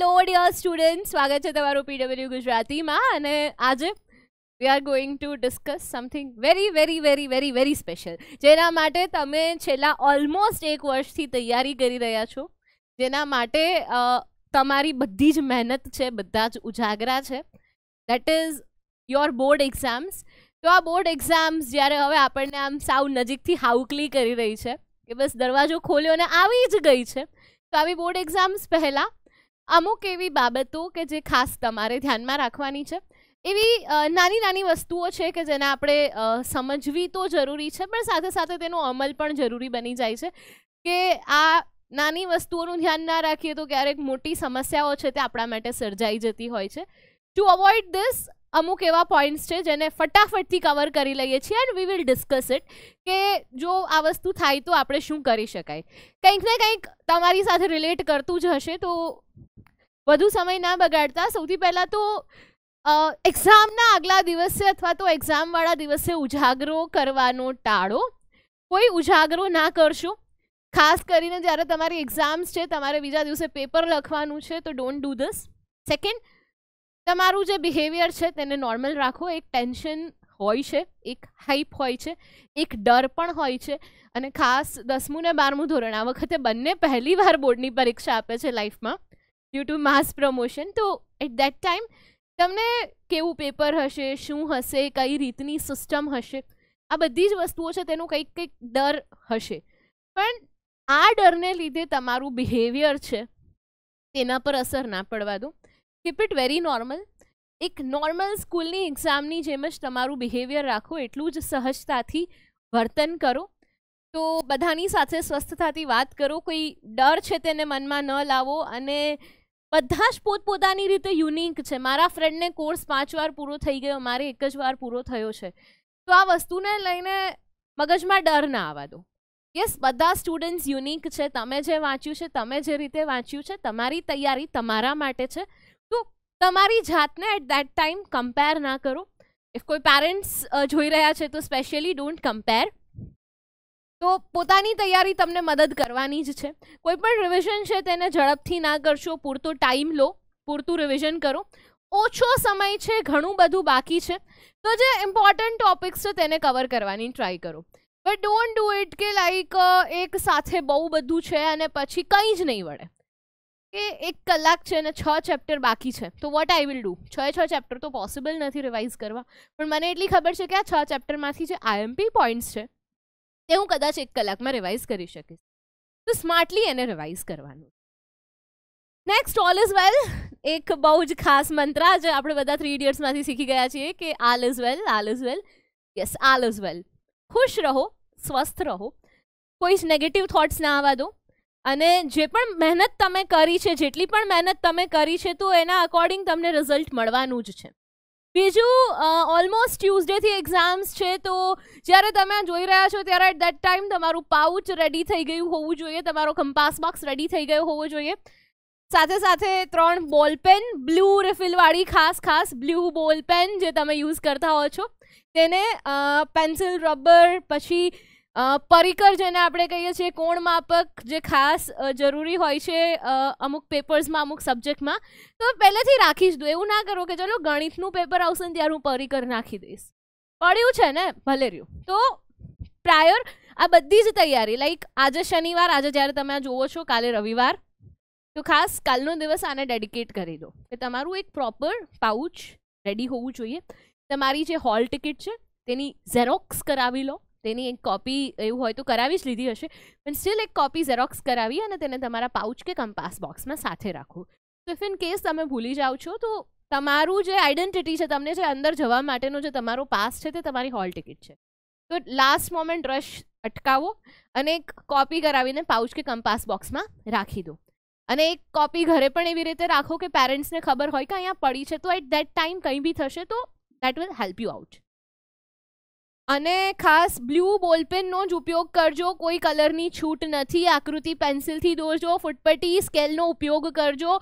hello dear student સ્વાગત છે તમારું પીડબ્લ્યુ ગુજરાતીમાં અને આજે we are going to discuss something very very very very very special જેના માટે તમે છેલ્લા ઓલમોસ્ટ એક વર્ષથી તૈયારી કરી રહ્યા છો જેના માટે તમારી બધી જ મહેનત છે બધા જ ઉજાગરા છે that is your board exams તો આ બોર્ડ એક્ઝામ્સ જ્યારે હવે આપણને આમ સાવ નજીકથી હાઉકલી કરી રહી છે કે બસ દરવાજો ખોલ્યો અને આવી જ ગઈ છે તો આવી બોર્ડ એક્ઝામ્સ પહેલાં અમુક એવી બાબતો કે જે ખાસ તમારે ધ્યાનમાં રાખવાની છે એવી નાની નાની વસ્તુઓ છે કે જેને આપણે સમજવી તો જરૂરી છે પણ સાથે સાથે તેનો અમલ પણ જરૂરી બની જાય છે કે આ નાની વસ્તુઓનું ધ્યાન ના રાખીએ તો ક્યારેક મોટી સમસ્યાઓ છે તે આપણા માટે સર્જાઈ જતી હોય છે ટુ અવોઇડ ધીસ અમુક એવા પોઈન્ટ્સ છે જેને ફટાફટથી કવર કરી લઈએ છીએ and we will discuss it કે જો આ વસ્તુ થાય તો આપણે શું કરી શકાય કંઈક ને કંઈક તમારી સાથે રિલેટ કરતું જ હશે તો વધુ સમય ના બગાડતા સૌથી પહેલાં તો એક્ઝામના આગલા દિવસે અથવા તો એક્ઝામવાળા દિવસે ઉજાગરો કરવાનો ટાળો કોઈ ઉજાગરો ના કરશો ખાસ કરીને જ્યારે તમારી એક્ઝામ્સ છે તમારે બીજા દિવસે પેપર લખવાનું છે તો ડોન્ટ ડૂ ધસ સેકન્ડ તમારું જે બિહેવિયર છે તેને નોર્મલ રાખો એક ટેન્શન હોય છે એક હાઈપ હોય છે એક ડર પણ હોય છે અને ખાસ દસમું ને બારમું ધોરણ આ વખતે બંને પહેલીવાર બોર્ડની પરીક્ષા આપે છે લાઈફમાં ડ્યુ ટુ માસ પ્રમોશન તો એટ દેટ ટાઈમ તમને કેવું પેપર હશે શું હશે કઈ રીતની સિસ્ટમ હશે આ બધી જ વસ્તુઓ છે તેનું કંઈક કંઈક ડર હશે પણ આ ડરને લીધે તમારું બિહેવિયર છે તેના પર અસર ના પડવા દો કીપ ઇટ વેરી નોર્મલ એક નોર્મલ સ્કૂલની એક્ઝામની જેમ જ તમારું બિહેવિયર રાખો એટલું જ સહજતાથી વર્તન કરો તો બધાની સાથે સ્વસ્થતાથી વાત કરો કોઈ ડર છે તેને મનમાં ન લાવો અને બધા જ પોતપોતાની રીતે યુનિક છે મારા ફ્રેન્ડને કોર્સ પાંચ વાર પૂરો થઈ ગયો મારે એક જ વાર પૂરો થયો છે તો આ વસ્તુને લઈને મગજમાં ડર ના આવવા દો યસ બધા સ્ટુડન્ટ્સ યુનિક છે તમે જે વાંચ્યું છે તમે જે રીતે વાંચ્યું છે તમારી તૈયારી તમારા માટે છે તો તમારી જાતને એટ દેટ ટાઈમ કમ્પેર ના કરો ઇફ કોઈ પેરેન્ટ્સ જોઈ રહ્યા છે તો સ્પેશિયલી ડોન્ટ કમ્પેર તો પોતાની તૈયારી તમને મદદ કરવાની જ છે કોઈ પણ રિવિઝન છે તેને ઝડપથી ના કરશો પૂરતો ટાઈમ લો પૂરતું રિવિઝન કરો ઓછો સમય છે ઘણું બધું બાકી છે તો જે ઇમ્પોર્ટન્ટ ટોપિક્સ છે તેને કવર કરવાની ટ્રાય કરો બટ ડોન્ટ ડુ ઇટ કે લાઈક એક સાથે બહુ બધું છે અને પછી કંઈ જ નહીં વળે કે એક કલાક છે અને છ ચેપ્ટર બાકી છે તો વોટ આઈ વિલ ડુ છ છ ચેપ્ટર તો પોસિબલ નથી રિવાઇઝ કરવા પણ મને એટલી ખબર છે કે આ છ ચેપ્ટરમાંથી જે આઈએમપી પોઈન્ટ્સ છે એ હું કદાચ એક કલાકમાં રિવાઇઝ કરી શકીશ તો સ્માર્ટલી એને રિવાઇઝ કરવાનું નેક્સ્ટ ઓલ ઇઝ વેલ એક બહુ જ ખાસ મંત્રા જે આપણે બધા થ્રી ઇડિયટ્સમાંથી શીખી ગયા છીએ કે આલ is well all is well yes all is well ખુશ રહો સ્વસ્થ રહો કોઈ જ નેગેટિવ થોટ્સ ના આવવા દો અને જે પણ મહેનત તમે કરી છે જેટલી પણ મહેનત તમે કરી છે તો એના અકોર્ડિંગ તમને રિઝલ્ટ મળવાનું જ છે બીજું ઓલમોસ્ટ ટ્યુઝડેથી એક્ઝામ્સ છે તો જ્યારે તમે આ જોઈ રહ્યા છો ત્યારે એટ દેટ ટાઈમ તમારું પાઉચ રેડી થઈ ગયું હોવું જોઈએ તમારો કંપાસ બોક્સ રેડી થઈ ગયો હોવો જોઈએ સાથે સાથે ત્રણ બોલપેન બ્લુ રિફિલવાળી ખાસ ખાસ બ્લુ બોલપેન જે તમે યુઝ કરતા હો છો તેને પેન્સિલ રબર પછી પરિકર જેને આપણે કહીએ છીએ કોણ માપક જે ખાસ જરૂરી હોય છે અમુક પેપર્સમાં અમુક સબ્જેક્ટમાં તો પહેલેથી રાખી જ દો એવું ના કરો કે ચલો ગણિતનું પેપર આવશે ને ત્યારે હું પરિકર નાખી દઈશ પડ્યું છે ને ભલે રહ્યું તો પ્રાયર આ બધી જ તૈયારી લાઈક આજે શનિવાર આજે જ્યારે તમે આ જુઓ છો કાલે રવિવાર તો ખાસ કાલનો દિવસ આને ડેડિકેટ કરી દો કે તમારું એક પ્રોપર પાઉચ રેડી હોવું જોઈએ તમારી જે હોલ ટિકિટ છે તેની ઝેરોક્સ કરાવી લો તેની એક કોપી એવું હોય તો કરાવી જ લીધી હશે પણ સ્ટીલ એક કોપી ઝેરોક્સ કરાવી અને તેને તમારા પાઉચ કે કંપાસ બોક્સમાં સાથે રાખો તો ઇફ ઇન કેસ તમે ભૂલી જાઓ છો તો તમારું જે આઈડેન્ટિટી છે તમને જે અંદર જવા માટેનો જે તમારો પાસ છે તે તમારી હોલ ટિકિટ છે તો લાસ્ટ મોમેન્ટ રશ અટકાવો અને એક કોપી કરાવીને પાઉચ કે કંપાસ બોક્સમાં રાખી દો અને એક કોપી ઘરે પણ એવી રીતે રાખો કે પેરેન્ટ્સને ખબર હોય કે અહીંયા પડી છે તો એટ દેટ ટાઈમ કંઈ બી થશે તો that will help you out અને ખાસ બ્લુ બોલપેનનો જ ઉપયોગ કરજો કોઈ કલરની છૂટ નથી આકૃતિ પેન્સિલથી દોરજો ફૂટપટ્ટી સ્કેલનો ઉપયોગ કરજો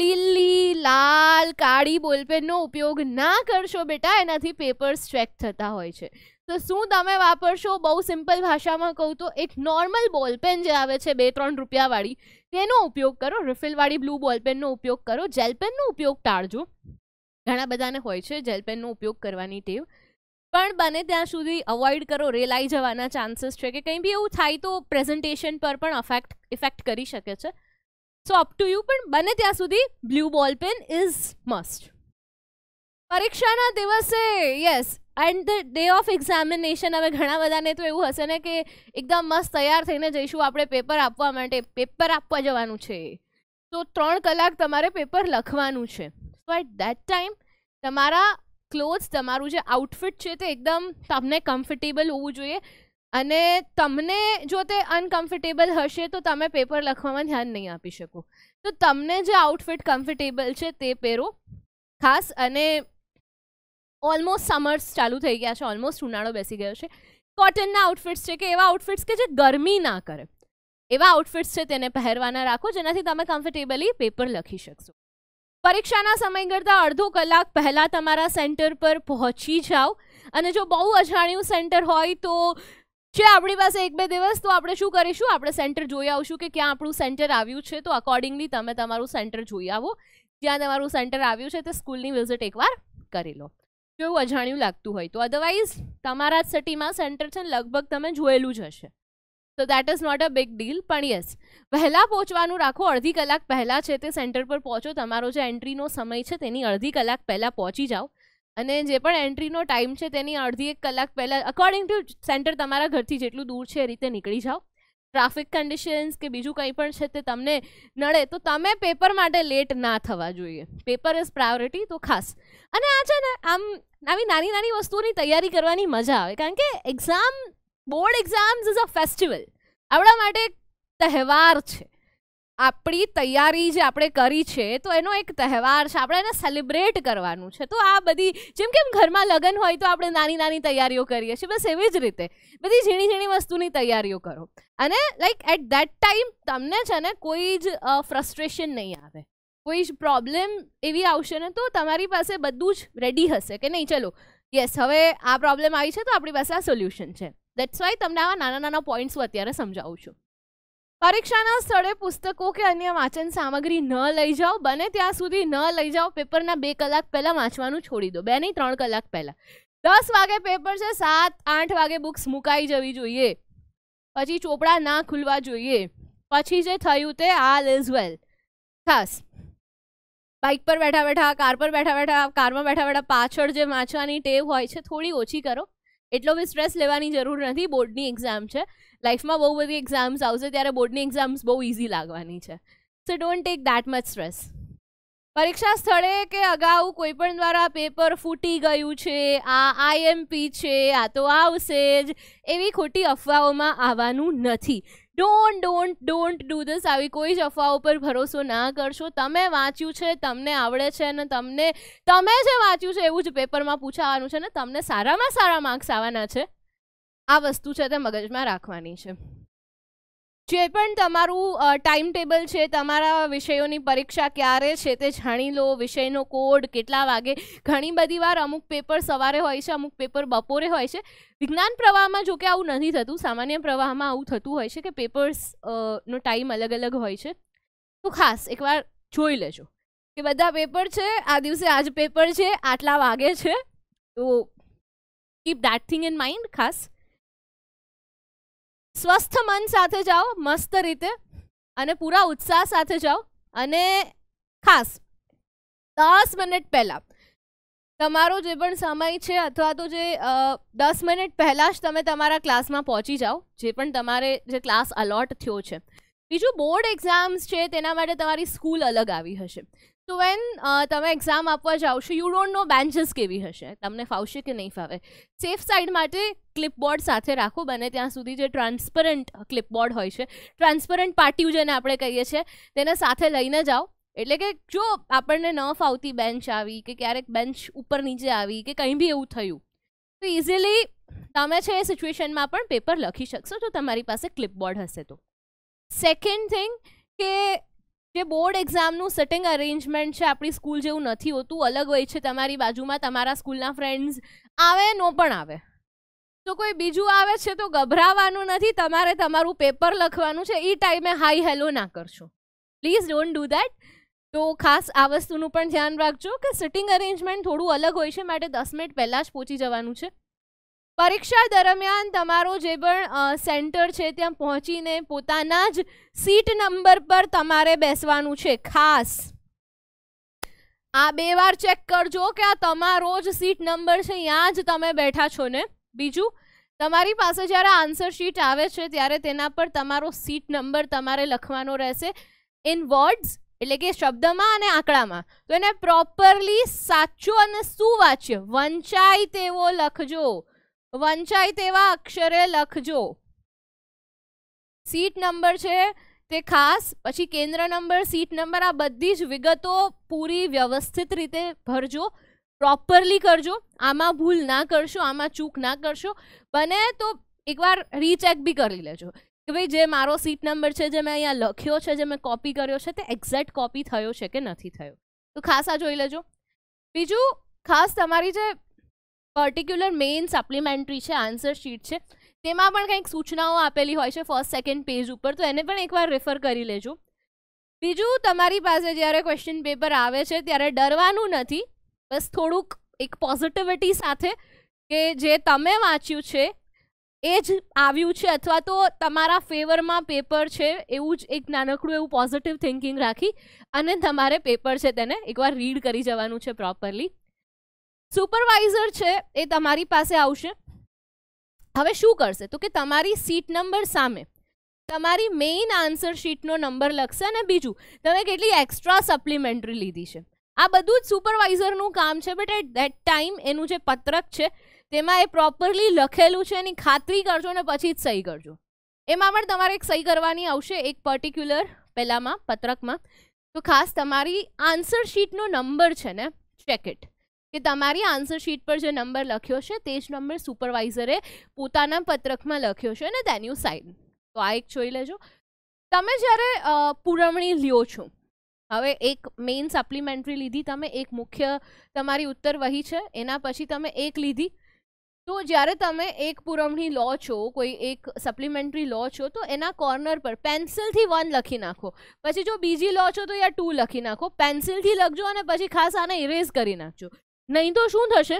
લીલી લાલ કાળી બોલપેનનો ઉપયોગ ના કરશો બેટા એનાથી પેપર્સ ચેક થતા હોય છે તો શું તમે વાપરશો બહુ સિમ્પલ ભાષામાં કહું તો એક નોર્મલ બોલપેન જે આવે છે બે ત્રણ રૂપિયાવાળી તેનો ઉપયોગ કરો રિફિલવાળી બ્લુ બોલપેનનો ઉપયોગ કરો જેલપેનનો ઉપયોગ ટાળજો ઘણા બધાને હોય છે જેલપેનનો ઉપયોગ કરવાની ટેવ પણ બને ત્યાં સુધી અવોઇડ કરો રેલાઈ જવાના ચાન્સીસ છે કે કંઈ બી એવું થાય તો પ્રેઝન્ટેશન પર પણ અફેક્ટ ઇફેક્ટ કરી શકે છે સો અપ ટુ યુ પણ બને ત્યાં સુધી બ્લુ બોલ પેન ઇઝ મસ્ટ પરીક્ષાના દિવસે yes and the day of examination હવે ઘણા બધાને તો એવું હશે ને કે એકદમ મસ્ત તૈયાર થઈને જઈશું આપણે પેપર આપવા માટે પેપર આપવા જવાનું છે તો ત્રણ કલાક તમારે પેપર લખવાનું છે સો એટ દેટ ટાઈમ તમારા ક્લોથ્સ તમારું જે આઉટફિટ છે તે એકદમ તમને કમ્ફર્ટેબલ હોવું જોઈએ અને તમને જો તે અનકમ્ફર્ટેબલ હશે તો તમે પેપર લખવામાં ધ્યાન નહીં આપી શકો તો તમને જે આઉટફિટ કમ્ફર્ટેબલ છે તે પહેરો ખાસ અને ઓલમોસ્ટ સમર્સ ચાલુ થઈ ગયા છે ઓલમોસ્ટ ઉનાળો બેસી ગયો છે કોટનના આઉટફિટ્સ છે કે એવા આઉટફિટ્સ કે જે ગરમી ના કરે એવા આઉટફિટ્સ છે તેને પહેરવાના રાખો જેનાથી તમે કમ્ફર્ટેબલી પેપર લખી શકશો પરીક્ષાના સમય કરતાં અડધો કલાક પહેલાં તમારા સેન્ટર પર પહોંચી જાઓ અને જો બહુ અજાણ્યું સેન્ટર હોય તો છે આપણી પાસે એક બે દિવસ તો આપણે શું કરીશું આપણે સેન્ટર જોઈ આવશું કે ક્યાં આપણું સેન્ટર આવ્યું છે તો અકોર્ડિંગલી તમે તમારું સેન્ટર જોઈ આવો જ્યાં તમારું સેન્ટર આવ્યું છે તે સ્કૂલની વિઝિટ એકવાર કરી લો જો એવું અજાણ્યું લાગતું હોય તો અધરવાઇઝ તમારા જ સિટીમાં સેન્ટર છે લગભગ તમે જોયેલું જ હશે તો that is not a big deal પણ યસ વહેલા પહોંચવાનું રાખો અડધી કલાક પહેલાં છે તે સેન્ટર પર પહોંચો તમારો જે એન્ટ્રીનો સમય છે તેની અડધી કલાક પહેલાં પહોંચી જાઓ અને જે પણ એન્ટ્રીનો ટાઈમ છે તેની અડધી એક કલાક પહેલાં અકોર્ડિંગ ટુ સેન્ટર તમારા ઘરથી જેટલું દૂર છે એ રીતે નીકળી જાઓ ટ્રાફિક કન્ડિશન્સ કે બીજું કંઈ પણ છે તે તમને નડે તો તમે પેપર માટે લેટ ના થવા જોઈએ પેપર ઇઝ પ્રાયોરિટી તો ખાસ અને આ છે ને આમ આવી નાની નાની વસ્તુઓની તૈયારી કરવાની મજા આવે કારણ કે exam board exams is a festival આપણા માટે તહેવાર છે આપણી તૈયારી જે આપણે કરી છે તો એનો એક તહેવાર છે આપણે એને સેલિબ્રેટ કરવાનું છે તો આ બધી જેમ કે ઘરમાં લગ્ન હોય તો આપણે નાની નાની તૈયારીઓ કરીએ છીએ બસ એવી જ રીતે બધી ઝીણી ઝીણી વસ્તુની તૈયારીઓ કરો અને લાઈક એટ ધેટ ટાઈમ તમને છે ને કોઈ જ ફ્રસ્ટ્રેશન નહીં આવે કોઈ જ પ્રોબ્લેમ એવી આવશે ને તો તમારી પાસે બધું જ રેડી હશે કે નહીં ચલો યસ હવે આ પ્રોબ્લેમ આવી છે તો આપણી પાસે આ સોલ્યુશન છે દેટ્સ વાય તમને આવા નાના નાના પોઈન્ટ્સ હું અત્યારે સમજાવું છું પરીક્ષાના સ્થળે પુસ્તકો કે અન્ય વાંચન સામગ્રી ન લઈ જાઓ બને ત્યાં સુધી ન લઈ જાઓ પેપરના બે કલાક પહેલાં વાંચવાનું છોડી દો બે નહીં ત્રણ કલાક પહેલાં દસ વાગે પેપર છે સાત આઠ વાગે બુક્સ મુકાઈ જવી જોઈએ પછી ચોપડા ના ખુલવા જોઈએ પછી જે થયું તે આલ ઇઝ વેલ ખાસ બાઇક પર બેઠા બેઠા કાર પર બેઠા બેઠા કારમાં બેઠા બેઠા પાછળ જે વાંચવાની ટેવ હોય છે થોડી ઓછી કરો એટલો બી સ્ટ્રેસ લેવાની જરૂર નથી બોર્ડની એક્ઝામ છે લાઈફમાં બહુ બધી એક્ઝામ્સ આવશે ત્યારે બોર્ડની એક્ઝામ્સ બહુ ઇઝી લાગવાની છે so don't take that much stress પરીક્ષા સ્થળે કે અગાઉ કોઈપણ દ્વારા પેપર ફૂટી ગયું છે આ આઈએમપી છે આ તો આવશે જ એવી ખોટી અફવાઓમાં આવવાનું નથી don't don't don't do this આવી કોઈ જ અફવા ઉપર ભરોસો ના કરશો તમે વાંચ્યું છે તમને આવડે છે અને તમને તમે જે વાંચ્યું છે એવું જ પેપરમાં પૂછાવાનું છે ને તમને સારામાં સારા માર્ક્સ આવવાના છે આ વસ્તુ છે તે મગજમાં રાખવાની છે જે પણ તમારું ટાઈમ ટેબલ છે તમારા વિષયોની પરીક્ષા ક્યારે છે તે જાણી લો વિષયનો કોડ કેટલા વાગે ઘણી બધી વાર અમુક પેપર સવારે હોય છે અમુક પેપર બપોરે હોય છે વિજ્ઞાન પ્રવાહમાં જો કે આવું નથી થતું સામાન્ય પ્રવાહમાં આવું થતું હોય છે કે પેપર્સ નો ટાઈમ અલગ અલગ હોય છે તો ખાસ એકવાર જોઈ લેજો કે બધા પેપર છે આ દિવસે આજ પેપર છે આટલા વાગે છે તો keep that thing in mind ખાસ સ્વસ્થ મન સાથે જાઓ મસ્ત રીતે અને પૂરા ઉત્સાહ સાથે જાઓ અને ખાસ દસ મિનિટ પહેલાં તમારો જે પણ સમય છે અથવા તો જે દસ મિનિટ પહેલાં જ તમે તમારા ક્લાસમાં પહોંચી જાઓ જે પણ તમારે જે ક્લાસ અલોટ થયો છે બીજું બોર્ડ એક્ઝામ્સ છે તેના માટે તમારી સ્કૂલ અલગ આવી હશે તો વેન uh, તમે એક્ઝામ આપવા જાઓ છો યુ ડોન્ટ નો બેન્ચીસ કેવી હશે તમને ફાવશે કે નહીં ફાવે સેફ સાઈડ માટે ક્લિપબોર્ડ સાથે રાખો બને ત્યાં સુધી જે ટ્રાન્સપરન્ટ ક્લિપબોર્ડ હોય છે ટ્રાન્સપરન્ટ પાટિયું જેને આપણે કહીએ છીએ તેને સાથે લઈને જાઓ એટલે કે જો આપણને ન ફાવતી બેન્ચ આવી કે ક્યારેક બેન્ચ ઉપર નીચે આવી કે કંઈ બી એવું થયું તો ઇઝીલી તમે છે એ સિચ્યુએશનમાં પણ પેપર લખી શકશો જો તમારી પાસે ક્લિપબોર્ડ હશે તો સેકન્ડ થિંગ કે કે બોર્ડ એક્ઝામનું સિટિંગ અરેન્જમેન્ટ છે આપણી સ્કૂલ જેવું નથી હોતું અલગ હોય છે તમારી બાજુમાં તમારા સ્કૂલના ફ્રેન્ડ્સ આવે નો પણ આવે તો કોઈ બીજું આવે છે તો ગભરાવાનું નથી તમારે તમારું પેપર લખવાનું છે એ ટાઈમે હાઈ હેલો ના કરશો પ્લીઝ ડોન્ટ ડૂ દેટ તો ખાસ આ વસ્તુનું પણ ધ્યાન રાખજો કે સિટિંગ અરેન્જમેન્ટ થોડું અલગ હોય છે માટે દસ મિનિટ પહેલાં જ પહોંચી જવાનું છે પરીક્ષા દરમિયાન તમારો જે પણ સેન્ટર છે ત્યાં પહોંચીને પોતાના જ સીટ નંબર પર તમારે બેસવાનું છે ખાસ આ બે વાર ચેક કરજો કે આ તમારો જ સીટ નંબર છે ત્યાં જ તમે બેઠા છો ને બીજું તમારી પાસે જ્યારે આન્સર શીટ આવે છે ત્યારે તેના પર તમારો સીટ નંબર તમારે લખવાનો રહેશે ઇન વર્ડ્સ એટલે કે શબ્દમાં અને આંકડામાં તો એને પ્રોપરલી સાચું અને સુવાચ્ય વંચાય તેવો લખજો વંચાય તેવા અક્ષરે લખજો સીટ નંબર છે તે ખાસ પછી કેન્દ્ર નંબર સીટ નંબર આ બધી જ વિગતો પૂરી વ્યવસ્થિત રીતે ભરજો પ્રોપરલી કરજો આમાં ભૂલ ના કરશો આમાં ચૂક ના કરશો બને તો એકવાર રીચેક બી કરી લેજો કે ભાઈ જે મારો સીટ નંબર છે જે મેં અહીંયા લખ્યો છે જે મેં કોપી કર્યો છે તે એક્ઝેક્ટ કોપી થયો છે કે નથી થયો તો ખાસ આ જોઈ લેજો બીજું ખાસ તમારી જે પર્ટિક્યુલર મેઇન સપ્લિમેન્ટરી છે આન્સર શીટ છે તેમાં પણ કંઈક સૂચનાઓ આપેલી હોય છે ફર્સ્ટ સેકન્ડ પેજ ઉપર તો એને પણ એકવાર રેફર કરી લેજો બીજું તમારી પાસે જ્યારે ક્વેશ્ચન પેપર આવે છે ત્યારે ડરવાનું નથી બસ થોડુંક એક પોઝિટિવિટી સાથે કે જે તમે વાંચ્યું છે એ જ આવ્યું છે અથવા તો તમારા ફેવરમાં પેપર છે એવું જ એક નાનકડું એવું પોઝિટિવ થિંકિંગ રાખી અને તમારે પેપર છે તેને એકવાર રીડ કરી જવાનું છે પ્રોપરલી સુપરવાઇઝર છે એ તમારી પાસે આવશે હવે શું કરશે તો કે તમારી સીટ નંબર સામે તમારી મેઇન આન્સર શીટનો નંબર લખશે અને બીજું તમે કેટલી એક્સ્ટ્રા સપ્લિમેન્ટરી લીધી છે આ બધું જ સુપરવાઇઝરનું કામ છે બટ એટ ધેટ ટાઈમ એનું જે પત્રક છે તેમાં એ પ્રોપરલી લખેલું છે એની ખાતરી કરજો અને પછી જ સહી કરજો એમાં પણ તમારે એક સહી કરવાની આવશે એક પર્ટિક્યુલર પહેલાંમાં પત્રકમાં તો ખાસ તમારી આન્સર શીટનો નંબર છે ને ચેક ઇટ કે તમારી આન્સર શીટ પર જે નંબર લખ્યો છે તે જ નંબર સુપરવાઇઝરે પોતાના પત્રકમાં લખ્યો છે અને તેની સાઇન તો આ એક જોઈ લેજો તમે જ્યારે પુરવણી લ્યો છો હવે એક મેઇન સપ્લિમેન્ટરી લીધી તમે એક મુખ્ય તમારી ઉત્તર વહી છે એના પછી તમે એક લીધી તો જ્યારે તમે એક પુરવણી લો છો કોઈ એક સપ્લિમેન્ટરી લો છો તો એના કોર્નર પર પેન્સિલથી વન લખી નાખો પછી જો બીજી લો છો તો યા ટુ લખી નાખો પેન્સિલથી લખજો અને પછી ખાસ આને ઇરેઝ કરી નાખજો નહીં તો શું થશે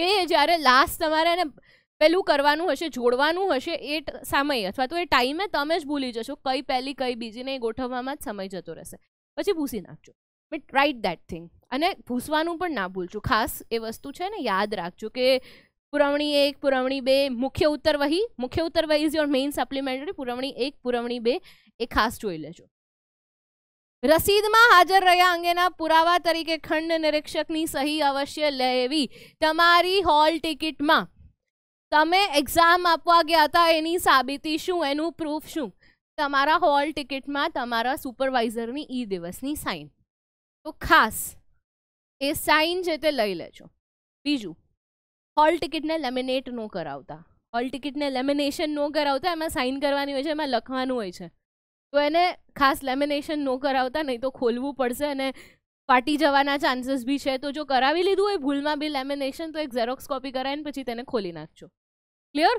કે જ્યારે લાસ્ટ તમારે એને પેલું કરવાનું હશે જોડવાનું હશે એ સમય અથવા તો એ ટાઈમે તમે જ ભૂલી જશો કઈ પહેલી કઈ બીજીને એ ગોઠવવામાં જ સમય જતો રહેશે પછી ભૂસી નાખજો બટ રાઇટ દેટ થિંગ અને ભૂસવાનું પણ ના ભૂલજો ખાસ એ વસ્તુ છે ને યાદ રાખજો કે પુરવણી એક પુરવણી બે મુખ્ય ઉત્તર વહી મુખ્ય ઉત્તર વહી ઇઝ યોર મેઇન સપ્લિમેન્ટરી પુરવણી એક પુરવણી બે એ ખાસ જોઈ લેજો રસીદમાં હાજર રહ્યા અંગેના પુરાવા તરીકે ખંડ નિરીક્ષકની સહી અવશ્ય લેવી તમારી હોલ ટિકિટમાં તમે એક્ઝામ આપવા ગયા હતા એની સાબિતી શું એનું પ્રૂફ શું તમારા હોલ ટિકિટમાં તમારા સુપરવાઇઝરની ઈ દિવસની સાઇન તો ખાસ એ સાઇન જે તે લઈ લેજો બીજું હોલ ટિકિટને લેમિનેટ ન કરાવતા હોલ ટિકિટને લેમિનેશન ન કરાવતા એમાં સાઇન કરવાની હોય છે એમાં લખવાનું હોય છે તો એને ખાસ લેમિનેશન નો કરાવતા નહીં તો ખોલવું પડશે અને ફાટી જવાના ચાન્સીસ બી છે તો જો કરાવી લીધું હોય ભૂલમાં બી લેમિનેશન તો એક ઝેરોક્સ કોપી કરાવીને પછી તેને ખોલી નાખજો ક્લિયર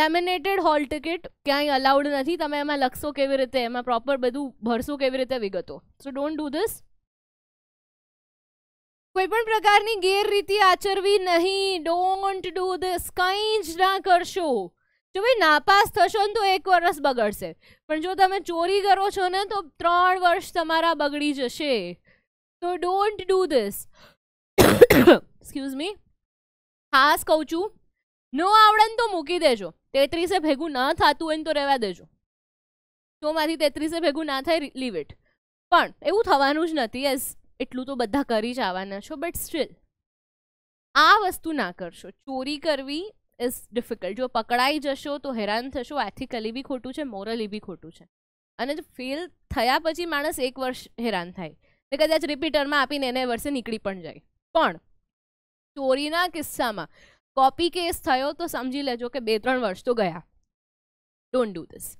લેમિનેટેડ હોલ ટિકિટ ક્યાંય અલાઉડ નથી તમે એમાં લખશો કેવી રીતે એમાં પ્રોપર બધું ભરશો કેવી રીતે વિગતો સો ડોન્ટ ડુ ધીસ કોઈ પણ પ્રકારની ગેરરીતિ આચરવી નહીં ડોન્ટ ડુ ધીસ કંઈ જ ના કરશો જો ભાઈ નાપાસ થશો ને તો એક વર્ષ બગડશે પણ જો તમે ચોરી કરો છો ને તો ત્રણ વર્ષ તમારા બગડી જશે તો don't do this excuse me ખાસ કહું છું નો આવડન તો મૂકી દેજો તેત્રીસે ભેગું ના થતું હોય તો રહેવા દેજો તો સોમાંથી તેત્રીસે ભેગું ના થાય લીવ ઇટ પણ એવું થવાનું જ નથી એસ એટલું તો બધા કરી જ આવવાના છો બટ સ્ટીલ આ વસ્તુ ના કરશો ચોરી કરવી ઇઝ ડિફિકલ્ટ જો પકડાઈ જશો તો હેરાન થશો એથિકલી બી ખોટું છે મોરલી બી ખોટું છે અને જો ફેલ થયા પછી માણસ એક વર્ષ હેરાન થાય ને કદાચ રિપીટરમાં આપીને એને વર્ષે નીકળી પણ જાય પણ ચોરીના કિસ્સામાં કોપી કેસ થયો તો સમજી લેજો કે બે ત્રણ વર્ષ તો ગયા ડોન્ટ ડૂ ધીસ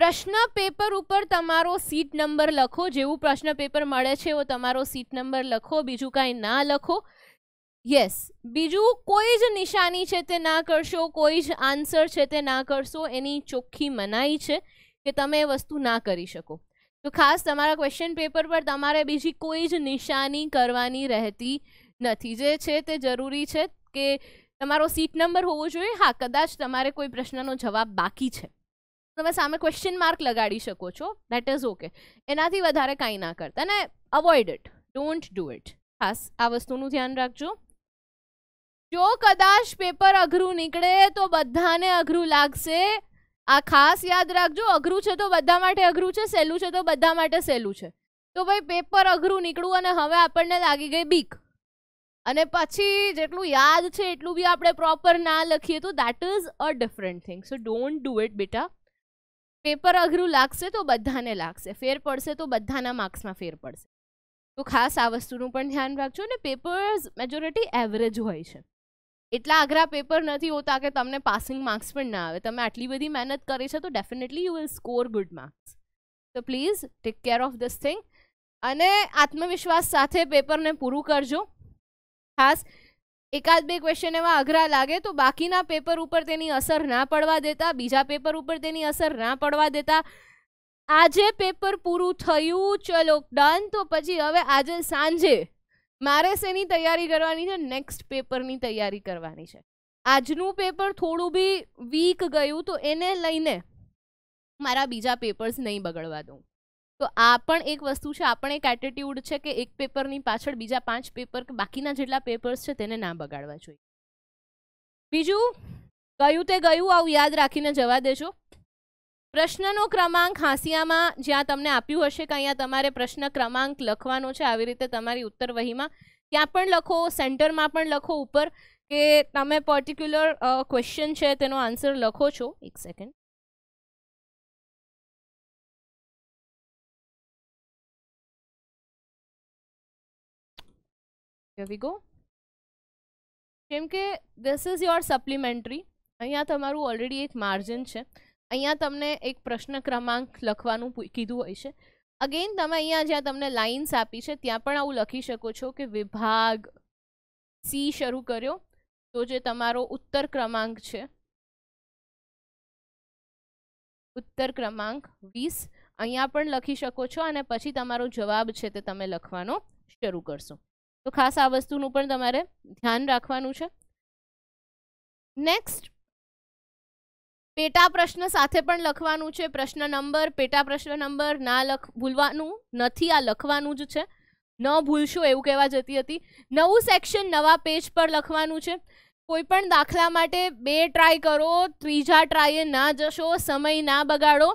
પ્રશ્ન પેપર ઉપર તમારો સીટ નંબર લખો જેવું પ્રશ્ન પેપર મળે છે એવો તમારો સીટ નંબર લખો બીજું કાંઈ ના લખો યસ બીજું કોઈ જ નિશાની છે તે ના કરશો કોઈ જ આન્સર છે તે ના કરશો એની ચોખ્ખી મનાઈ છે કે તમે એ વસ્તુ ના કરી શકો તો ખાસ તમારા ક્વેશ્ચન પેપર પર તમારે બીજી કોઈ જ નિશાની કરવાની રહેતી નથી જે છે તે જરૂરી છે કે તમારો સીટ નંબર હોવો જોઈએ હા કદાચ તમારે કોઈ પ્રશ્નનો જવાબ બાકી છે તમે સામે ક્વેશ્ચન માર્ક લગાડી શકો છો દેટ ઇઝ ઓકે એનાથી વધારે કાંઈ ના કરતા અને avoid it don't do it ખાસ આ વસ્તુનું ધ્યાન રાખજો જો કદાચ પેપર અઘરું નીકળે તો બધાને અઘરું લાગશે આ ખાસ યાદ રાખજો અઘરું છે તો બધા માટે અઘરું છે સહેલું છે તો બધા માટે સહેલું છે તો ભાઈ પેપર અઘરું નીકળવું અને હવે આપણને લાગી ગઈ બીક અને પછી જેટલું યાદ છે એટલું બી આપણે પ્રોપર ના લખીએ તો that is a different thing so don't do it બેટા પેપર અઘરું લાગશે તો બધાને લાગશે ફેર પડશે તો બધાના માર્ક્સમાં ફેર પડશે તો ખાસ આ વસ્તુનું પણ ધ્યાન રાખજો અને પેપર્સ મેજોરિટી એવરેજ હોય છે એટલા આગ્રા પેપર નથી હોતા કે તમને પાસિંગ માર્ક્સ પણ ના આવે તમે આટલી બધી મહેનત કરી છે તો definitely you will score good marks તો please take care of this thing અને આત્મવિશ્વાસ સાથે પેપરને પૂરું કરજો ખાસ એકાદ બે ક્વેશ્ચન એવા અઘરા લાગે તો બાકીના પેપર ઉપર તેની અસર ના પડવા દેતા બીજા પેપર ઉપર તેની અસર ના પડવા દેતા આજે પેપર પૂરું થયું ચલો ડન તો પછી હવે આજે સાંજે મારે શેની તૈયારી કરવાની છે નેક્સ્ટ પેપરની તૈયારી કરવાની છે આજનું પેપર થોડું બી વીક ગયું તો એને લઈને મારા બીજા પેપર્સ નહીં બગડવા દઉં તો આ પણ એક વસ્તુ છે આપણે એક એટીટ્યૂડ છે કે એક પેપરની પાછળ બીજા પાંચ પેપર કે બાકીના જેટલા પેપર્સ છે તેને ના બગાડવા જોઈએ બીજું ગયું તે ગયું આવું યાદ રાખીને જવા દેજો પ્રશ્નનો ક્રમાંક હાંસિયામાં જ્યાં તમને આપ્યું હશે કે અહીંયા તમારે પ્રશ્ન ક્રમાંક લખવાનો છે આવી રીતે તમારી ઉત્તર વહીમાં ત્યાં પણ લખો સેન્ટરમાં પણ લખો ઉપર કે તમે પર્ટિક્યુલર ક્વેશ્ચન છે તેનો આન્સર લખો છો એક સેકન્ડ વી ગો કેમ કે ધીસ ઇઝ યોર સપ્લિમેન્ટરી અહીંયા તમારું ઓલરેડી એક માર્જિન છે અહીંયા તમને એક પ્રશ્ન ક્રમાંક લખવાનું કીધું હોય છે અગેન તમે અહીંયા જ્યાં તમને લાઇન્સ આપી છે ત્યાં પણ આવું લખી શકો છો કે વિભાગ સી શરૂ કર્યો તો જે તમારો ઉત્તર ક્રમાંક છે ઉત્તર ક્રમાંક વીસ અહીંયા પણ લખી શકો છો અને પછી તમારો જવાબ છે તે તમે લખવાનો શરૂ કરશો તો ખાસ આ વસ્તુનું પણ તમારે ધ્યાન રાખવાનું છે નેક્સ્ટ પેટા પ્રશ્ન સાથે પણ લખવાનું છે પ્રશ્ન નંબર પેટા પ્રશ્ન નંબર ના લખ ભૂલવાનું નથી આ લખવાનું જ છે ન ભૂલશો એવું કહેવા જતી હતી નવું સેક્શન નવા પેજ પર લખવાનું છે કોઈ પણ દાખલા માટે બે ટ્રાય કરો ત્રીજા ટ્રાયે ના જશો સમય ના બગાડો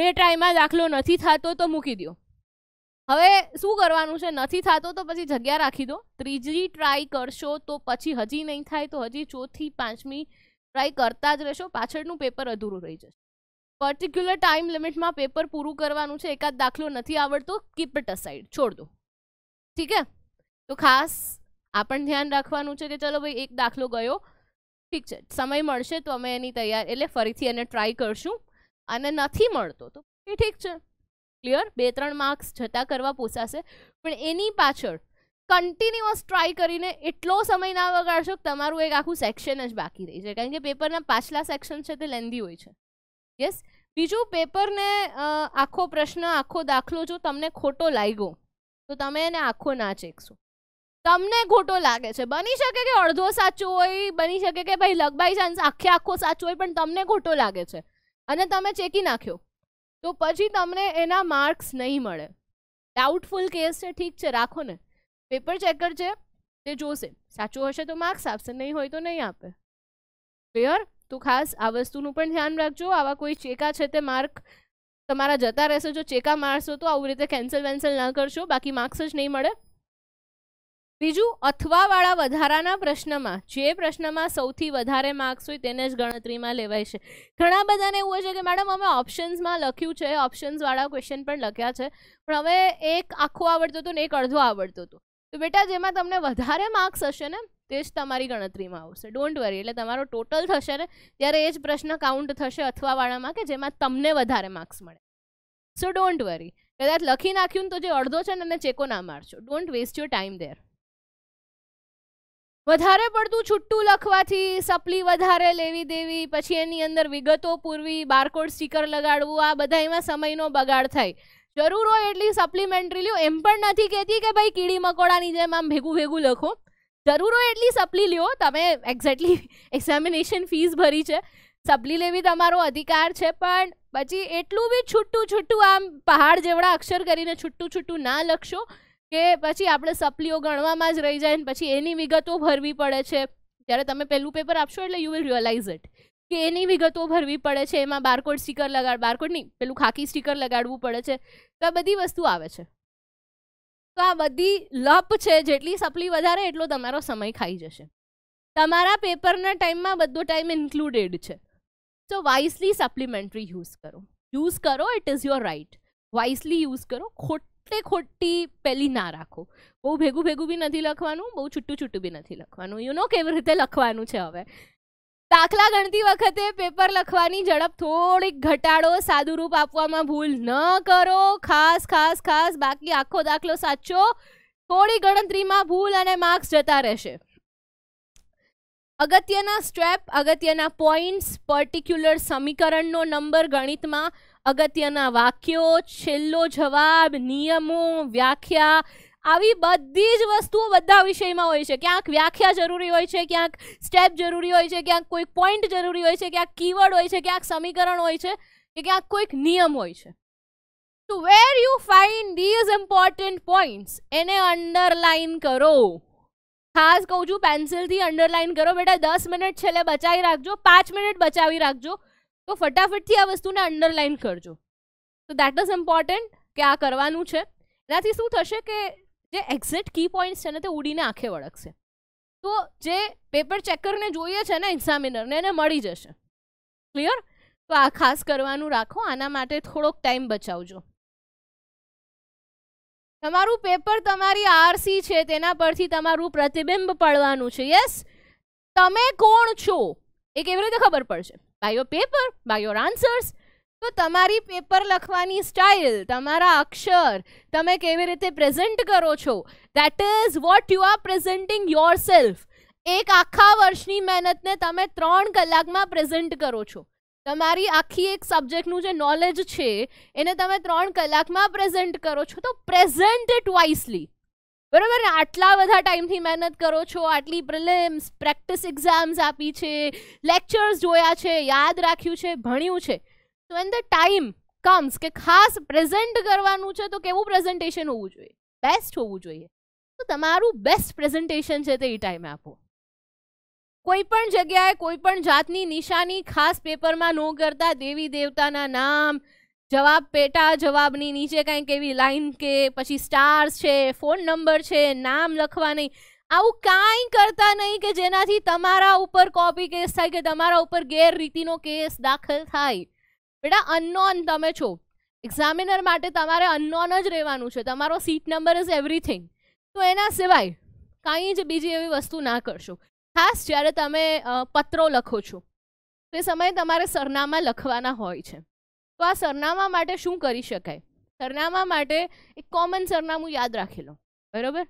બે ટ્રાયમાં દાખલો નથી થતો તો મૂકી દો હવે શું કરવાનું છે નથી થતો તો પછી જગ્યા રાખી દો ત્રીજી ટ્રાય કરશો તો પછી હજી નહીં થાય તો હજી ચોથી પાંચમી ટ્રાય કરતા જ રહેશો પાછળનું પેપર અધૂરું રહી જશે પર્ટિક્યુલર ટાઈમ લિમિટમાં પેપર પૂરું કરવાનું છે એકાદ દાખલો નથી આવડતો કીપ ઇટ અસાઇડ છોડ દો ઠીક હે તો ખાસ આ પણ ધ્યાન રાખવાનું છે કે ચલો ભાઈ એક દાખલો ગયો ઠીક છે સમય મળશે તો અમે એની તૈયાર એટલે ફરીથી એને ટ્રાય કરશું અને નથી મળતો તો એ ઠીક છે ક્લિયર બે ત્રણ માર્ક્સ જતા કરવા પોસાશે પણ એની પાછળ કન્ટિન્યુઅસ ટ્રાય કરીને એટલો સમય ના વગાડશો કે તમારું એક આખું સેક્શન જ બાકી રહી છે કારણ કે પેપરના પાછલા સેક્શન છે તે લેન્ધી હોય છે યસ બીજું પેપરને આખો પ્રશ્ન આખો દાખલો જો તમને ખોટો લાગ્યો તો તમે એને આખો ના ચેકશો તમને ખોટો લાગે છે બની શકે કે અડધો સાચો હોય બની શકે કે ભાઈ લગ બાય ચાન્સ આખે આખો સાચો હોય પણ તમને ખોટો લાગે છે અને તમે ચેકી નાખ્યો તો પછી તમને એના માર્ક્સ નહીં મળે ડાઉટફુલ કેસ છે ઠીક છે રાખો ને પેપર ચેકર છે તે જોશે સાચું હશે તો માર્ક્સ આપશે નહીં હોય તો નહીં આપે ક્લિયર તો ખાસ આ વસ્તુનું પણ ધ્યાન રાખજો આવા કોઈ ચેકા છે તે માર્ક તમારા જતા રહેશે જો ચેકા મારશો તો આવી રીતે કેન્સલ વેન્સલ ના કરશો બાકી માર્ક્સ જ નહીં મળે બીજું અથવાવાળા વધારાના પ્રશ્નમાં જે પ્રશ્નમાં સૌથી વધારે માર્ક્સ હોય તેને જ ગણતરીમાં લેવાય છે ઘણા બધાને એવું હોય છે કે મેડમ અમે ઓપ્શન્સમાં લખ્યું છે ઓપ્શન્સવાળા ક્વેશ્ચન પણ લખ્યા છે પણ હવે એક આખો આવડતો હતો ને એક અડધો આવડતો હતો તો બેટા જેમાં તમને વધારે માર્ક્સ હશે ને તે જ તમારી ગણતરીમાં આવશે ડોન્ટ વરી એટલે તમારો ટોટલ થશે ને ત્યારે એ જ પ્રશ્ન કાઉન્ટ થશે અથવાવાળામાં કે જેમાં તમને વધારે માર્ક્સ મળે સો ડોન્ટ વરી કદાચ લખી નાખ્યું ને તો જે અડધો છે ને એને ચેકો ના મારશો don't waste your time there વધારે પડતું છુટ્ટું લખવાથી સપ્લી વધારે લેવી દેવી પછી એની અંદર વિગતો પૂરવી બારકોડ સ્ટીકર લગાડવું આ બધા એમાં સમયનો બગાડ થાય જરૂર હોય એટલી સપ્લિમેન્ટરી લ્યો એમ પણ નથી કહેતી કે ભાઈ કીડી મકોડાની જેમ આમ ભેગું ભેગું લખો જરૂર હોય એટલી સપ્લી લ્યો તમે એક્ઝેક્ટલી એક્ઝામિનેશન ફીસ ભરી છે સપલી લેવી તમારો અધિકાર છે પણ પછી એટલું બી છૂટું છૂટું આમ પહાડ જેવડા અક્ષર કરીને છૂટું છૂટું ના લખશો કે પછી આપણે સપલીઓ ગણવામાં જ રહી જાય ને પછી એની વિગતો ભરવી પડે છે જ્યારે તમે પહેલું પેપર આપશો એટલે યુ વિલ રિયલાઇઝ ઇટ કે એની વિગતો ભરવી પડે છે એમાં બારકોડ સ્ટીકર લગાડ બારકોડ નહીં પેલું ખાકી સ્ટીકર લગાડવું પડે છે તો આ બધી વસ્તુ આવે છે તો આ બધી લપ છે જેટલી સપ્લી વધારે એટલો તમારો સમય ખાઈ જશે તમારા પેપરના ટાઈમમાં બધો ટાઈમ ઇન્ક્લુડેડ છે સો વાઇસલી સપ્લિમેન્ટરી યુઝ કરો યુઝ કરો it is your right wisely use કરો ખોટે ખોટી પેલી ના રાખો બહુ ભેગું ભેગું બી નથી લખવાનું બહુ છૂટું છૂટું બી નથી લખવાનું યુ નો કેવી રીતે લખવાનું છે હવે દાખલા ગણતી વખતે પેપર લખવાની ઝડપ થોડીક ઘટાડો સાદુરૂપ આપવામાં ભૂલ ન કરો ખાસ ખાસ ખાસ બાકી આખો દાખલો સાચો થોડી ગણતરીમાં ભૂલ અને માર્ક્સ જતા રહેશે અગત્યના સ્ટેપ અગત્યના પોઈન્ટ્સ પર્ટિક્યુલર સમીકરણનો નંબર ગણિતમાં અગત્યના વાક્યો છેલ્લો જવાબ નિયમો વ્યાખ્યા આવી બધી જ વસ્તુઓ બધા વિષયમાં હોય છે ક્યાંક વ્યાખ્યા જરૂરી હોય છે ક્યાંક સ્ટેપ જરૂરી હોય છે ક્યાંક કોઈક પોઈન્ટ જરૂરી હોય છે ક્યાંક કીવર્ડ હોય છે ક્યાંક સમીકરણ હોય છે કે ક્યાંક કોઈક નિયમ હોય છે તો where you find these important points એને અંડરલાઇન કરો ખાસ કહું છું પેન્સિલથી અંડરલાઇન કરો બેટા દસ મિનિટ છેલ્લે બચાવી રાખજો પાંચ મિનિટ બચાવી રાખજો તો ફટાફટથી આ વસ્તુને અંડરલાઇન કરજો તો દેટ ઇઝ ઇમ્પોર્ટન્ટ કે આ કરવાનું છે એનાથી શું થશે કે જે એક્ઝેક્ટ કી પોઈન્ટ્સ છે ને તે ઉડીને આંખે વળગશે તો જે પેપર ચેકરને જોઈએ છે ને એક્ઝામિનરને એને મળી જશે ક્લિયર તો આ ખાસ કરવાનું રાખો આના માટે થોડોક ટાઈમ બચાવજો તમારું પેપર તમારી આરસી છે તેના પરથી તમારું પ્રતિબિંબ પડવાનું છે યસ તમે કોણ છો એ કેવી રીતે ખબર પડશે by your paper by your answers તો તમારી પેપર લખવાની સ્ટાઇલ તમારા અક્ષર તમે કેવી રીતે પ્રેઝન્ટ કરો છો that is what you are presenting yourself એક આખા વર્ષની મહેનતને તમે ત્રણ કલાકમાં પ્રેઝન્ટ કરો છો તમારી આખી એક સબ્જેક્ટનું જે નોલેજ છે એને તમે ત્રણ કલાકમાં પ્રેઝન્ટ કરો છો તો પ્રેઝન્ટ ઇટ વાઇસલી બરાબર આટલા બધા ટાઈમથી મહેનત કરો છો આટલી પ્રિલિમ્સ પ્રેક્ટિસ એક્ઝામ્સ આપી છે લેક્ચર્સ જોયા છે યાદ રાખ્યું છે ભણ્યું છે તો એન ધ ટાઈમ કમ્સ કે ખાસ પ્રેઝન્ટ કરવાનું છે તો કેવું પ્રેઝન્ટેશન હોવું જોઈએ બેસ્ટ હોવું જોઈએ તો તમારું બેસ્ટ પ્રેઝન્ટેશન છે તે એ ટાઈમે આપો કોઈ પણ જગ્યાએ કોઈ પણ જાતની નિશાની ખાસ પેપરમાં નો કરતા દેવી દેવતાના નામ જવાબ પેટા જવાબની નીચે કંઈક એવી લાઈન કે પછી સ્ટાર્સ છે ફોન નંબર છે નામ લખવા નહીં આવું કાંઈ કરતા નહીં કે જેનાથી તમારા ઉપર કોપી કેસ થાય કે તમારા ઉપર ગેરરીતિનો કેસ દાખલ થાય બેટા અનનોન તમે છો એક્ઝામિનર માટે તમારે અનનોન જ રહેવાનું છે તમારો સીટ નંબર ઇઝ એવરીથિંગ તો એના સિવાય કાંઈ જ બીજી એવી વસ્તુ ના કરશો ખાસ જ્યારે તમે પત્રો લખો છો તે સમયે તમારે સરનામા લખવાના હોય છે તો આ સરનામા માટે શું કરી શકાય સરનામા માટે એક કોમન સરનામું યાદ રાખી લો બરાબર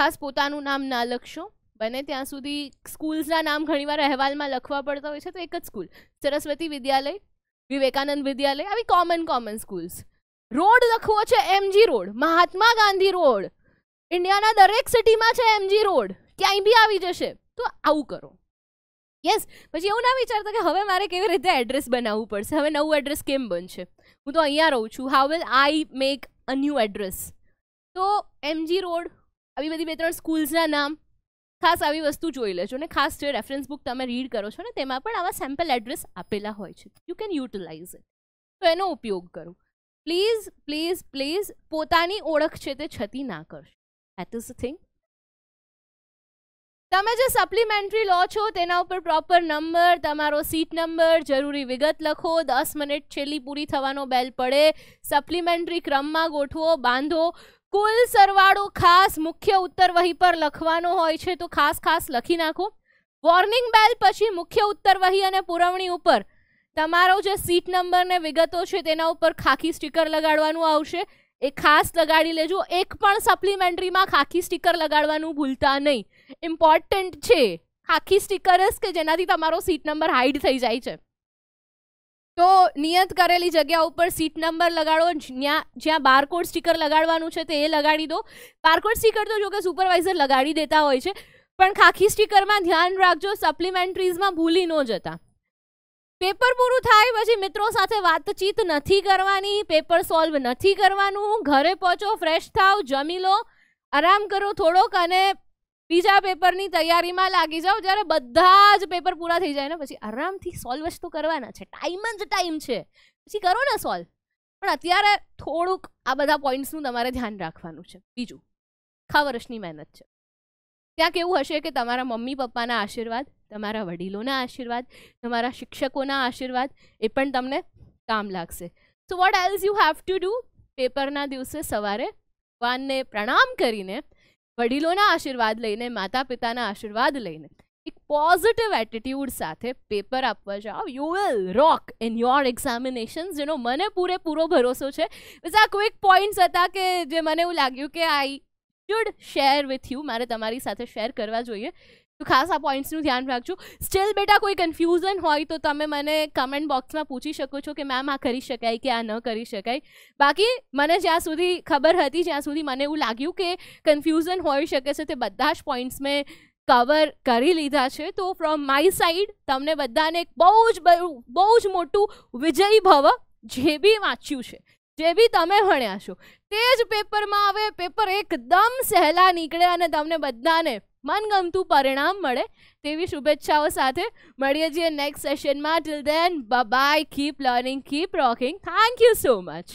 ખાસ પોતાનું નામ ના લખશો બને ત્યાં સુધી સ્કૂલ્સના નામ ઘણીવાર અહેવાલમાં લખવા પડતા હોય છે તો એક જ સ્કૂલ સરસ્વતી વિદ્યાલય વિવેકાનંદ વિદ્યાલય આવી કોમન કોમન સ્કૂલ્સ રોડ લખવો છે MG road Mahatma Gandhi road ઇન્ડિયાના દરેક સિટીમાં છે એમજી રોડ ક્યાંય બી આવી જશે તો આવું કરો યસ પછી એવું ના વિચારતા કે હવે મારે કેવી રીતે એડ્રેસ બનાવવું પડશે હવે નવું એડ્રેસ કેમ બનશે હું તો અહીંયા રહું છું how will I make a new address તો એમજી રોડ આવી બધી બે ત્રણ સ્કૂલ્સના નામ ખાસ આવી વસ્તુ જોઈ લેજો ને ખાસ જે રેફરન્સ બુક તમે રીડ કરો છો ને તેમાં પણ આવા સેમ્પલ એડ્રેસ આપેલા હોય છે યુ કેન યુટિલાઇઝ ઇટ તો એનો ઉપયોગ કરો પ્લીઝ પ્લીઝ પ્લીઝ પોતાની ઓળખ છે તે છતી ના કરશો એટ ઇઝ ધ થિંગ તમે જે સપ્લિમેન્ટરી લો છો તેના ઉપર પ્રોપર નંબર તમારો સીટ નંબર જરૂરી વિગત લખો દસ મિનિટ છેલ્લી પૂરી થવાનો બેલ પડે સપ્લિમેન્ટરી ક્રમમાં ગોઠવો બાંધો કુલ સરવાળો ખાસ મુખ્ય ઉત્તર વહી પર લખવાનો હોય છે તો ખાસ ખાસ લખી નાખો વોર્નિંગ બેલ પછી મુખ્ય ઉત્તર વહી અને પુરવણી ઉપર તમારો જે સીટ નંબર ને વિગતો છે તેના ઉપર ખાખી સ્ટીકર લગાડવાનું આવશે એ ખાસ લગાડી લેજો એક પણ સપ્લિમેન્ટરીમાં ખાખી સ્ટીકર લગાડવાનું ભૂલતા નહીં ઇમ્પોર્ટન્ટ છે ખાખી સ્ટીકર જ કે જેનાથી તમારો સીટ નંબર હાઈડ થઈ જાય છે તો નિયત કરેલી જગ્યા ઉપર સીટ નંબર લગાડો જ્યાં જ્યાં બારકોડ સ્ટીકર લગાડવાનું છે તે એ લગાડી દો બારકોડ સ્ટીકર તો જોકે સુપરવાઇઝર લગાડી દેતા હોય છે પણ ખાખી સ્ટીકરમાં ધ્યાન રાખજો સપ્લિમેન્ટરીઝમાં ભૂલી ન જતા પેપર પૂરું થાય પછી મિત્રો સાથે વાતચીત નથી કરવાની પેપર સોલ્વ નથી કરવાનું ઘરે પહોંચો ફ્રેશ થાવ જમી લો આરામ કરો થોડોક અને બીજા પેપરની તૈયારીમાં લાગી જાઓ જ્યારે બધા જ પેપર પૂરા થઈ જાય ને પછી આરામથી સોલ્વ જ તો કરવાના છે ટાઈમ જ ટાઈમ છે પછી કરો ને સોલ્વ પણ અત્યારે થોડુંક આ બધા પોઈન્ટ્સનું તમારે ધ્યાન રાખવાનું છે બીજું આખા વર્ષની મહેનત છે ત્યાં કેવું હશે કે તમારા મમ્મી પપ્પાના આશીર્વાદ તમારા વડીલોના આશીર્વાદ તમારા શિક્ષકોના આશીર્વાદ એ પણ તમને કામ લાગશે so what else you have to do પેપરના દિવસે સવારે ભગવાનને પ્રણામ કરીને વડીલોના આશીર્વાદ લઈને માતા પિતાના આશીર્વાદ લઈને એક પોઝિટિવ એટીટ્યૂડ સાથે પેપર આપવા જાઓ you will rock in your examination જેનો મને પૂરેપૂરો ભરોસો છે બસ આ ક્વિક પોઈન્ટ્સ હતા કે જે મને એવું લાગ્યું કે I should share with you મારે તમારી સાથે શેર કરવા જોઈએ ખાસ આ પોઈન્ટ્સનું ધ્યાન રાખજો સ્ટીલ બેટા કોઈ કન્ફ્યુઝન હોય તો તમે મને કમેન્ટ બોક્સમાં પૂછી શકો છો કે મેમ આ કરી શકાય કે આ ન કરી શકાય બાકી મને જ્યાં સુધી ખબર હતી જ્યાં સુધી મને એવું લાગ્યું કે કન્ફ્યુઝન હોઈ શકે છે તે બધા જ પોઈન્ટ્સ મેં કવર કરી લીધા છે તો ફ્રોમ માય સાઈડ તમને બધાને બહુ જ બહુ જ મોટું વિજય ભવ જે બી વાંચ્યું છે જે બી તમે ભણ્યા છો તે જ પેપરમાં હવે પેપર એકદમ સહેલા નીકળે અને તમને બધાને મનગમતું પરિણામ મળે તેવી શુભેચ્છાઓ સાથે મળીએ છીએ નેક્સ્ટ સેશનમાં till then bye keep learning keep rocking thank you so much